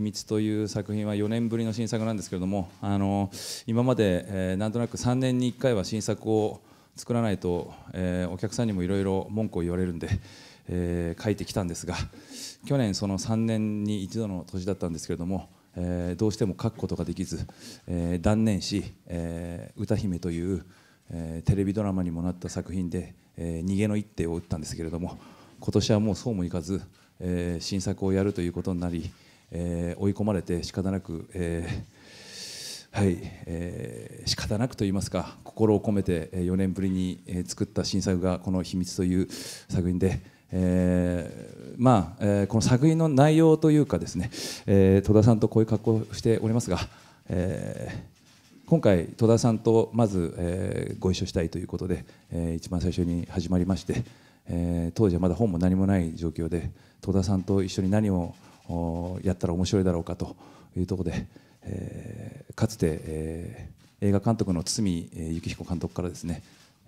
秘密という作品は4年ぶりの新作なんですけれどもあの今まで、えー、なんとなく3年に1回は新作を作らないと、えー、お客さんにもいろいろ文句を言われるんで、えー、書いてきたんですが去年その3年に一度の年だったんですけれども、えー、どうしても書くことができず、えー、断念し「えー、歌姫」という、えー、テレビドラマにもなった作品で、えー、逃げの一手を打ったんですけれども今年はもうそうもいかず、えー、新作をやるということになり、えー、追い込まれて仕方なく、えー、はいえー、仕方なくと言いますか心を込めて4年ぶりに作った新作がこの「秘密」という作品で、えー、まあ、えー、この作品の内容というかですね、えー、戸田さんとこういう格好をしておりますが、え今回戸田さんとまず、えご一緒したいということで、えー、一番最初に始まりまして、え当時はまだ本も何もない状況で戸田さんと一緒に何をやったら面白いだろうかというところで、えー、かつて、えー、映画監督の堤幸彦監督からですね、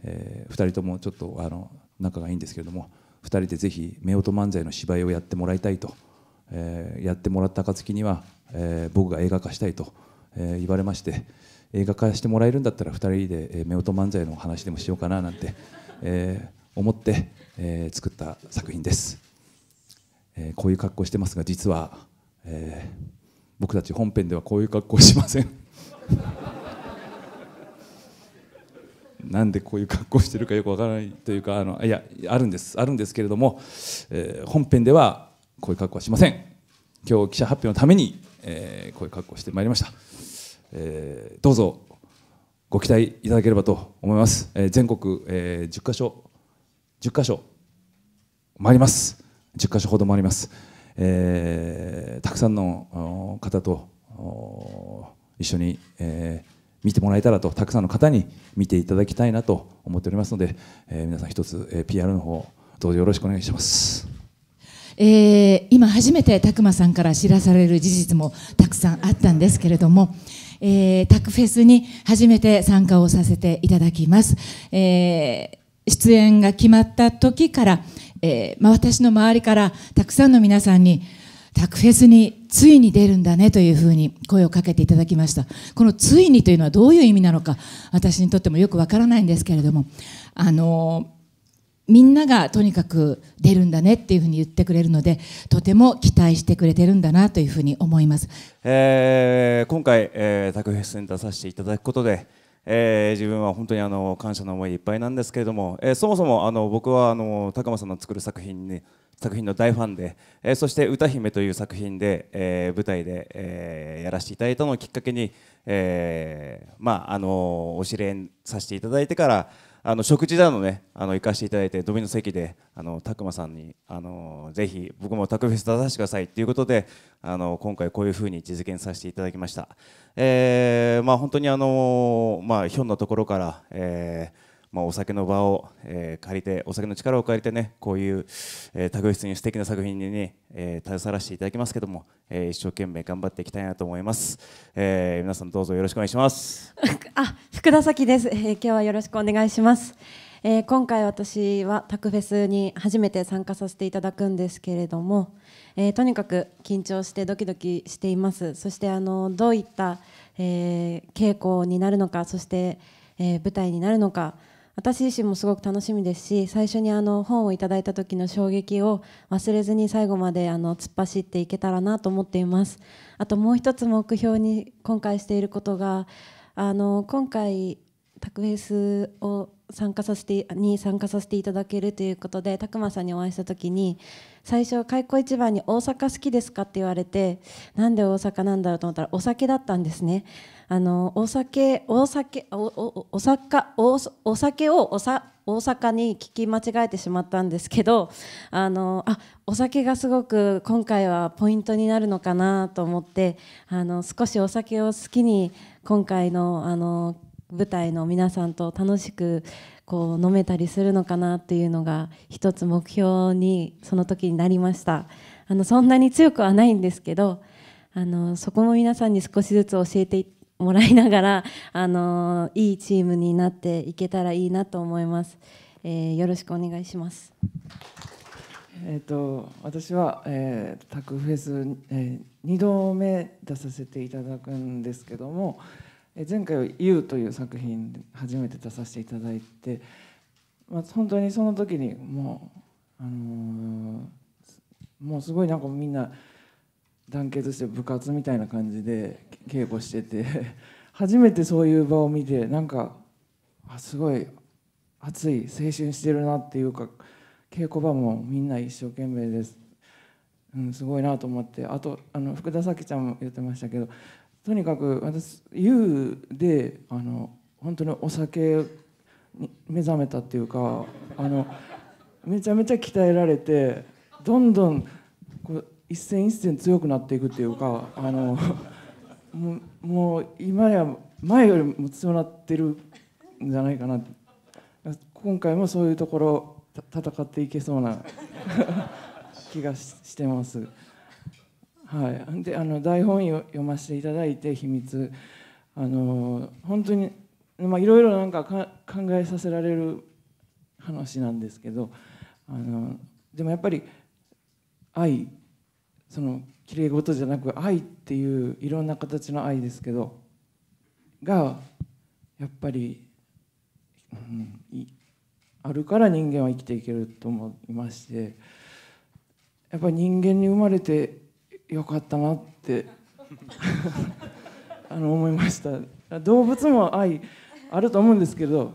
えー、2人ともちょっとあの仲がいいんですけれども2人でぜひ夫婦漫才の芝居をやってもらいたいと、えー、やってもらった暁には、えー、僕が映画化したいと、えー、言われまして映画化してもらえるんだったら2人で、夫婦漫才の話でもしようかななんて、えー、思って、えー、作った作品です。えー、こういう格好してますが実は、えー、僕たち本編ではこういう格好しません なんでこういう格好してるかよくわからないというかあのいやあるんですあるんですけれども、えー、本編ではこういう格好はしません今日記者発表のために、えー、こういう格好してまいりました、えー、どうぞご期待いただければと思います、えー、全国、えー、10カ所10カ所回ります10箇所ほどもあります、えー、たくさんの方と一緒に、えー、見てもらえたらとたくさんの方に見ていただきたいなと思っておりますので、えー、皆さん一つ、えー、PR の方どうぞよろしくお願いします。えー、今初めて拓磨さんから知らされる事実もたくさんあったんですけれども、えー、タクフェスに初めて参加をさせていただきます、えー、出演が決まった時から、えー、まあ、私の周りからたくさんの皆さんに、タクフェスについに出るんだねというふうに声をかけていただきました。このついにというのはどういう意味なのか、私にとってもよくわからないんですけれども、あのー、みんながとにかく出るんだねっていうふうに言ってくれるので、とても期待してくれてるんだなというふうに思います。えー、今回、えー、タクフェスに出させていただくことで、えー、自分は本当にあの感謝の思いいっぱいなんですけれども、えー、そもそもあの僕はあの高間さんの作る作品に作品の大ファンで、えー、そして「歌姫」という作品で、えー、舞台で、えー、やらせていただいたのをきっかけに、えーまあ、あのお知り合いさせていただいてからあの食事なのねあの行かせていただいてドミノ席であの拓磨さんにあのぜひ僕もタクフェス出させてくださいということであの今回こういうふうに実現させていただきました、えーまあ、本当にあの、まあ、ひょんなところから、えーまあ、お酒の場を、えー、借りてお酒の力を借りてねこういう、えー、類室に素敵な作品にね、えー、携わらせていただきますけども、えー、一生懸命頑張っていきたいなと思います、えー、皆さんどうぞよろしくお願いしますあ福田咲です、えー、今日はよろしくお願いしますえー、今回私はタクフェスに初めて参加させていただくんですけれども、えー、とにかく緊張してドキドキしていますそしてあのどういった、えー、稽古になるのかそして、え舞台になるのか私自身もすごく楽しみですし最初にあの本をいただいた時の衝撃を忘れずに最後まであの突っ走っていけたらなと思っていますあともう一つ目標に今回していることがあの今回タクフェスを参加させてに参加させていただけるということでくまさんにお会いした時に最初開口一番に「大阪好きですか?」って言われてなんで大阪なんだろうと思ったらお酒だったんですねあのお酒お酒おおお酒おお酒をおさ大阪に聞き間違えてしまったんですけどあのあお酒がすごく今回はポイントになるのかなと思ってあの少しお酒を好きに今回のあの舞台の皆さんと楽しくこう飲めたりするのかなっていうのが一つ目標にその時になりましたあのそんなに強くはないんですけどあのそこも皆さんに少しずつ教えていってもらいながら、あのいいチームになっていけたらいいなと思います。えー、よろしくお願いします。えーと、私は、えー、タクフェス、えー、2度目出させていただくんですけども、えー、前回は「You」という作品初めて出させていただいて、まあ、本当にその時にもう、あのー、もうすごいなんかみんな。団結して部活みたいな感じで稽古してて 初めてそういう場を見てなんかあすごい熱い青春してるなっていうか稽古場もみんな一生懸命です、うん、すごいなと思ってあとあの福田咲ちゃんも言ってましたけどとにかく私 YOU であの本当にお酒に目覚めたっていうかあのめちゃめちゃ鍛えられてどんどん。一戦一戦強くなっていくっていうかあのもうもう今や前よりも強なってるんじゃないかな今回もそういうところ戦っていけそうな 気がしてます。はい、であの台本読ませていただいて「秘密」あの本当にまあ、いろいろなんか考えさせられる話なんですけどあのでもやっぱり愛そのきれい事じゃなく愛っていういろんな形の愛ですけどがやっぱり、うん、あるから人間は生きていけると思いましてやっぱり人間に生まれてよかったなって あの思いました動物も愛あると思うんですけど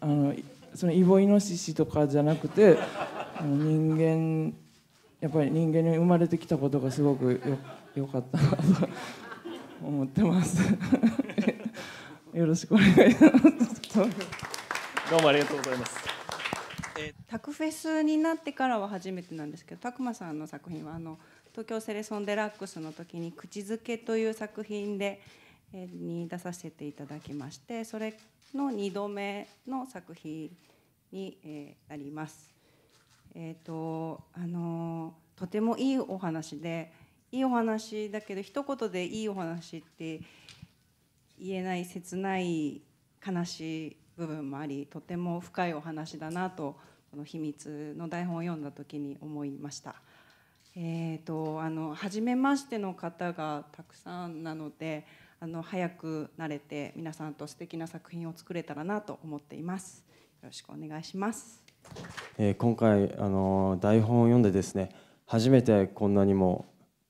あのそのイボイノシシとかじゃなくて人間やっぱり人間に生まれてきたことがすごくよかったなと思ってます よろしくお願いしますどうもありがとうございます。えー、タクフェスになってからは初めてなんですけど、たくまさんの作品はあの東京セレソンデラックスの時に口づけという作品で、えー、に出させていただきまして、それの2度目の作品に、えー、なります。えーとあのとてもいいお話でいいお話だけど一言でいいお話って言えない切ない悲しい部分もありとても深いお話だなとこの「秘密」の台本を読んだ時に思いました。えーと、とあの初めましての方がたくさんなのであの早く慣れて皆さんと素敵な作品を作れたらなと思っています。よろしくお願いします。えー、今回あの台本を読んでですね初めてこんなにも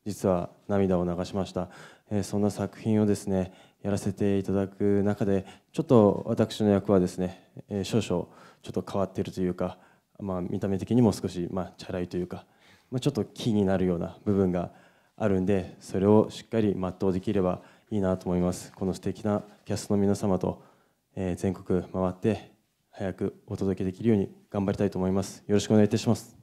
実は涙を流しました、えー、そんな作品をですねやらせていただく中でちょっと私の役はですね、えー、少々ちょっと変わっているというか、まあ、見た目的にも少し、まあ、チャラいというか、まあ、ちょっと気になるような部分があるんでそれをしっかり全うできればいいなと思いますこの素敵なキャストの皆様と、えー、全国回って早くお届けできるように頑張りたいと思います。よろしくお願いいたします。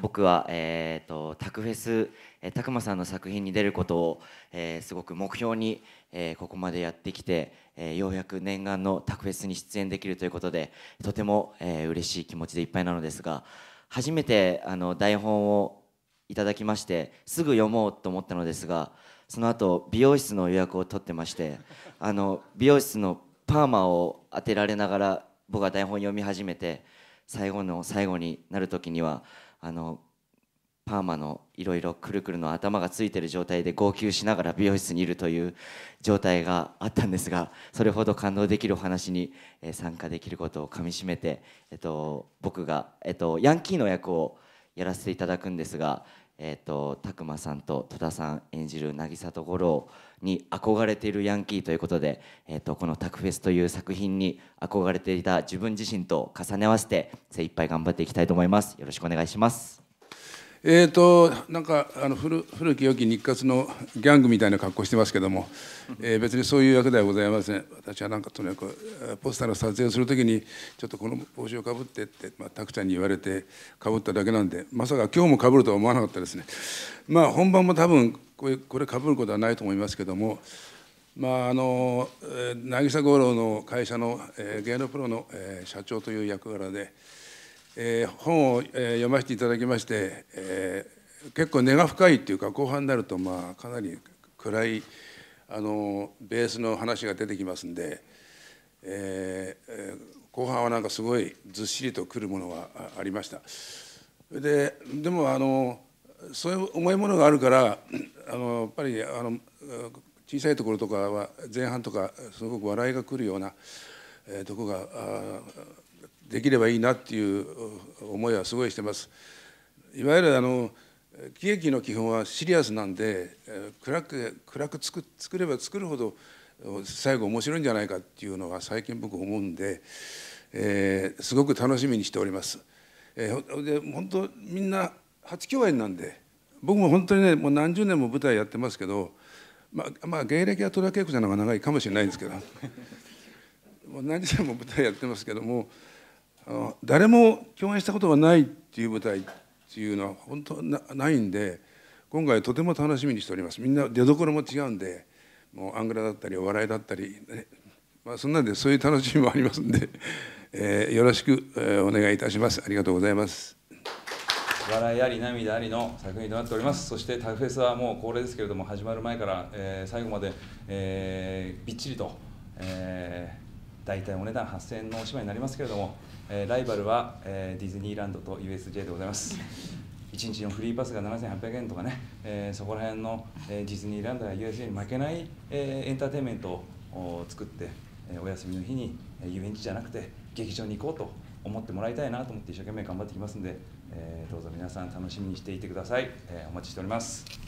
僕は、えーと、とタクフェス、えー、タクマさんの作品に出ることを、えー、すごく目標に、えー、ここまでやってきて、えー、ようやく念願のタクフェスに出演できるということでとても、えー、嬉しい気持ちでいっぱいなのですが初めてあの台本をいただきましてすぐ読もうと思ったのですがその後美容室の予約を取ってましてあの美容室のパーマを当てられながら僕は台本読み始めて最後の最後になる時にはあのパーマのいろいろくるくるの頭がついてる状態で号泣しながら美容室にいるという状態があったんですがそれほど感動できるお話に参加できることをかみしめて、えっと、僕が、えっと、ヤンキーの役をやらせていただくんですが、えーと、拓磨さんと戸田さん演じる渚と五郎に憧れているヤンキーということで、えーとこの「タクフェス」という作品に憧れていた自分自身と重ね合わせて精一杯頑張っていきたいと思いますよろしくお願いしますえーと、なんかあの古古き良き日活のギャングみたいな格好してますけども、えー、別にそういう役ではございません私はなんかとにかくポスターの撮影をするときにちょっとこの帽子をかぶってって、まあ、拓ちゃんに言われてかぶっただけなんでまさか今日もかぶるとは思わなかったですねまあ本番も多分これこれかぶることはないと思いますけどもまああの渚五郎の会社の、えー、芸能プロの、えー、社長という役柄で。えー、本を、えー、読ませていただきまして、えー、結構根が深いっていうか後半になるとまあかなり暗いあのベースの話が出てきますんで、えー、後半はなんかすごいずっしりとくるものがありました。ででもあのそういう重いものがあるからあのやっぱりあの小さいところとかは前半とかすごく笑いがくるような、えー、とこがあできればいいなっていう思いはすごいしてます。いわゆるあの喜劇の基本はシリアスなんで暗く暗く作作れば作るほど最後面白いんじゃないかっていうのは最近僕思うんで、えー、すごく楽しみにしております。えー、で本当みんな初共演なんで僕も本当にねもう何十年も舞台やってますけど、まあ、まあ芸歴は戸田恵子ちゃんの方が長いかもしれないんですけどもう何十年も舞台やってますけども。あの誰も共演したことがないっていう舞台っていうのは本当なないんで今回とても楽しみにしておりますみんな出どころも違うんでもうアングラだったりお笑いだったり、ね、まあ、そんなんでそういう楽しみもありますんで、えー、よろしく、えー、お願いいたしますありがとうございます笑いあり涙ありの作品となっておりますそしてタフフェスはもう恒例ですけれども始まる前から、えー、最後まで、えびっちりと、えー大体お値段8000円のお芝居になりますけれども、えー、ライバルは、えー、ディズニーランドと USJ でございます。1 日のフリーパスが7800円とかね、えー、そこら辺の、えー、ディズニーランドや USJ に負けない、えー、エンターテインメントを作って、えー、お休みの日に、えー、遊園地じゃなくて劇場に行こうと思ってもらいたいなと思って一生懸命頑張ってきますんで、えー、どうぞ皆さん楽しみにしていてください、えー、お待ちしております。